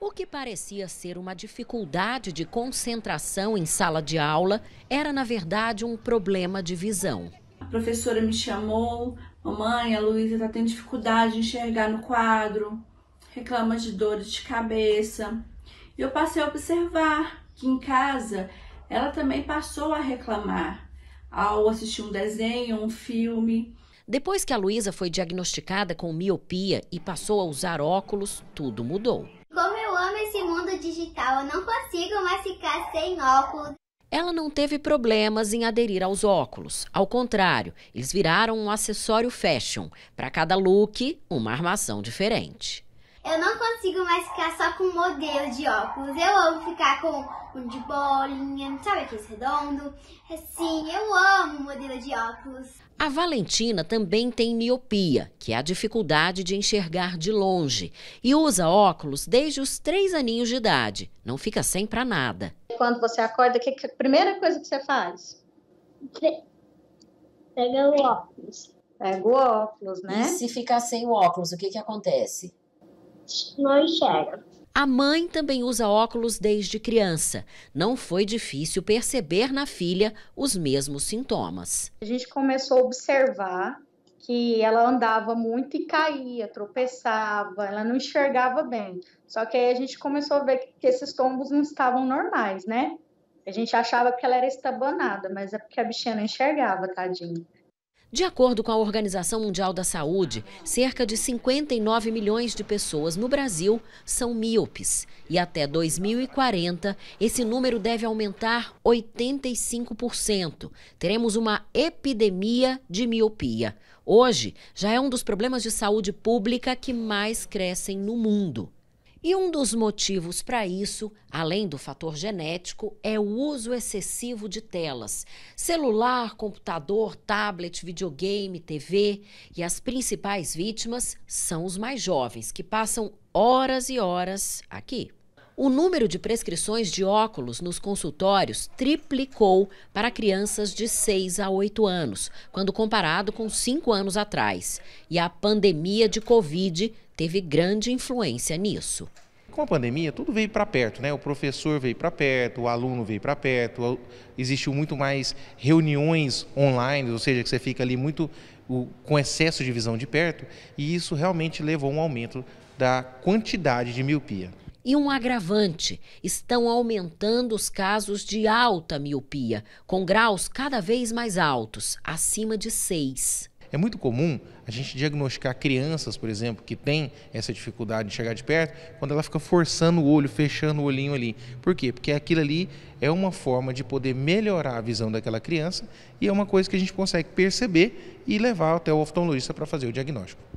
O que parecia ser uma dificuldade de concentração em sala de aula era, na verdade, um problema de visão. A professora me chamou, mamãe, a Luísa está tendo dificuldade de enxergar no quadro, reclama de dores de cabeça. E eu passei a observar que em casa ela também passou a reclamar ao assistir um desenho, um filme. Depois que a Luísa foi diagnosticada com miopia e passou a usar óculos, tudo mudou mundo digital, eu não consigo mais ficar sem óculos. Ela não teve problemas em aderir aos óculos. Ao contrário, eles viraram um acessório fashion. Para cada look, uma armação diferente. Eu não consigo mais ficar só com modelo de óculos. Eu amo ficar com um de bolinha, sabe aqueles redondo? Assim, eu amo modelo de óculos. A Valentina também tem miopia, que é a dificuldade de enxergar de longe, e usa óculos desde os três aninhos de idade. Não fica sem pra nada. Quando você acorda, que a primeira coisa que você faz? Pega o óculos. Pega o óculos, né? E se ficar sem o óculos, o que, que acontece? não enxerga. A mãe também usa óculos desde criança. Não foi difícil perceber na filha os mesmos sintomas. A gente começou a observar que ela andava muito e caía, tropeçava, ela não enxergava bem. Só que aí a gente começou a ver que esses tombos não estavam normais, né? A gente achava que ela era estabanada, mas é porque a bichinha não enxergava, tadinha. De acordo com a Organização Mundial da Saúde, cerca de 59 milhões de pessoas no Brasil são míopes. E até 2040, esse número deve aumentar 85%. Teremos uma epidemia de miopia. Hoje, já é um dos problemas de saúde pública que mais crescem no mundo. E um dos motivos para isso, além do fator genético, é o uso excessivo de telas: celular, computador, tablet, videogame, TV. E as principais vítimas são os mais jovens, que passam horas e horas aqui. O número de prescrições de óculos nos consultórios triplicou para crianças de 6 a 8 anos, quando comparado com 5 anos atrás. E a pandemia de Covid teve grande influência nisso. Com a pandemia, tudo veio para perto, né? O professor veio para perto, o aluno veio para perto, existiu muito mais reuniões online, ou seja, que você fica ali muito com excesso de visão de perto, e isso realmente levou a um aumento da quantidade de miopia. E um agravante: estão aumentando os casos de alta miopia, com graus cada vez mais altos, acima de 6. É muito comum a gente diagnosticar crianças, por exemplo, que têm essa dificuldade de chegar de perto, quando ela fica forçando o olho, fechando o olhinho ali. Por quê? Porque aquilo ali é uma forma de poder melhorar a visão daquela criança e é uma coisa que a gente consegue perceber e levar até o oftalmologista para fazer o diagnóstico.